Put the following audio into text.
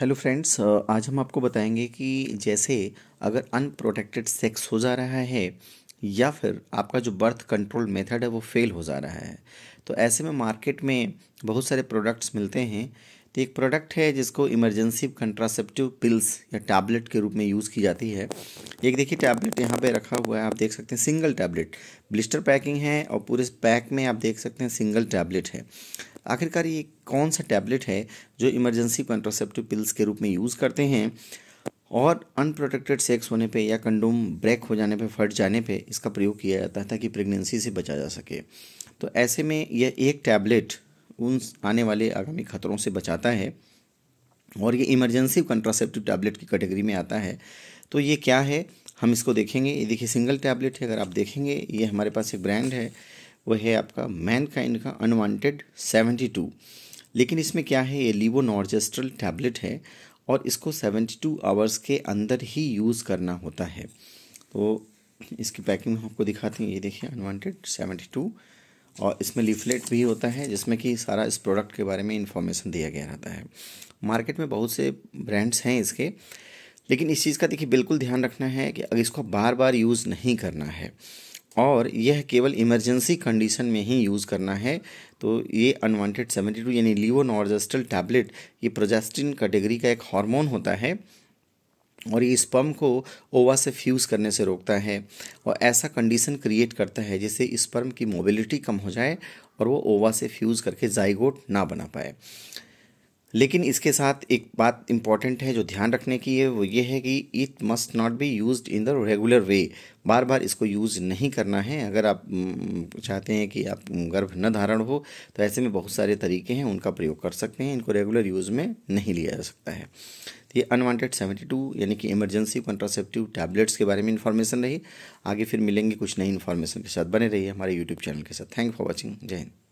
hello friends आज हम आपको बताएंगे कि जैसे अगर अनप्रोटेक्टेड सेक्स हो जा रहा है या फिर आपका जो बर्थ कंट्रोल मेथड है वो फेल हो जा रहा है तो ऐसे में मार्केट में बहुत सारे प्रोडक्ट्स मिलते हैं तो एक प्रोडक्ट है जिसको इमरजेंसी कंट्रासेप्टिव पिल्स या टैबलेट के रूप में यूज़ की जाती है एक देखिए टैबलेट यहाँ पे रखा हुआ है आप देख सकते हैं सिंगल टैबलेट ब्लिस्टर पैकिंग है और पूरे पैक में आप देख सकते हैं सिंगल टैबलेट है आखिरकार ये कौन सा टैबलेट है जो इमरजेंसी कॉन्ट्रासेप्टिव पिल्स के रूप में यूज़ करते हैं और अनप्रोटेक्टेड सेक्स होने पे या कंडोम ब्रेक हो जाने पे फट जाने पे इसका प्रयोग किया जाता है ताकि प्रेगनेंसी से बचा जा सके तो ऐसे में यह एक टैबलेट उन आने वाले आगामी खतरों से बचाता है और ये इमरजेंसी कंट्रासेप्टिव टैबलेट की कैटेगरी में आता है तो ये क्या है हम इसको देखेंगे ये देखिए सिंगल टैबलेट है अगर आप देखेंगे ये हमारे पास एक ब्रांड है वो है आपका मैन काइंड का अनवांटेड सेवेंटी टू लेकिन इसमें क्या है ये लीवो नॉर्जेस्ट्रल टैबलेट है और इसको सेवेंटी टू आवर्स के अंदर ही यूज़ करना होता है तो इसकी पैकिंग हम आपको दिखाते हैं ये देखिए अनवांटेड सेवेंटी टू और इसमें लीफलेट भी होता है जिसमें कि सारा इस प्रोडक्ट के बारे में इंफॉर्मेशन दिया गया रहता है मार्केट में बहुत से ब्रांड्स हैं इसके लेकिन इस चीज़ का देखिए बिल्कुल ध्यान रखना है कि अगर इसको बार बार यूज़ नहीं करना है और यह केवल इमरजेंसी कंडीशन में ही यूज़ करना है तो ये अनवांटेड टू यानी लीवोनॉर्जस्टल टैबलेट ये प्रोजेस्टिन कैटेगरी का एक हार्मोन होता है और ये स्पम को ओवा से फ्यूज़ करने से रोकता है और ऐसा कंडीशन क्रिएट करता है जिससे स्पर्म की मोबिलिटी कम हो जाए और वो ओवा से फ्यूज़ करके जाइगोट ना बना पाए लेकिन इसके साथ एक बात इम्पॉर्टेंट है जो ध्यान रखने की है वो ये है कि it must not be use in the regular way बार बार इसको यूज़ नहीं करना है अगर आप हम्म, चाहते हैं कि आप गर्भ न धारण हो तो ऐसे में बहुत सारे तरीके हैं उनका प्रयोग कर सकते हैं इनको रेगुलर यूज़ में नहीं लिया जा सकता है ये अनवांटेड सेवेंटी टू यानी कि इमरजेंसी कॉन्ट्रासेप्टिव टैबलेट्स के बारे में इन्फॉर्मेशन रही आगे फिर मिलेंगे कुछ नई इन्फॉर्मेशन के साथ बने रहिए हमारे यूट्यूब चैनल के साथ थैंक फॉर वॉचिंग जय हिंद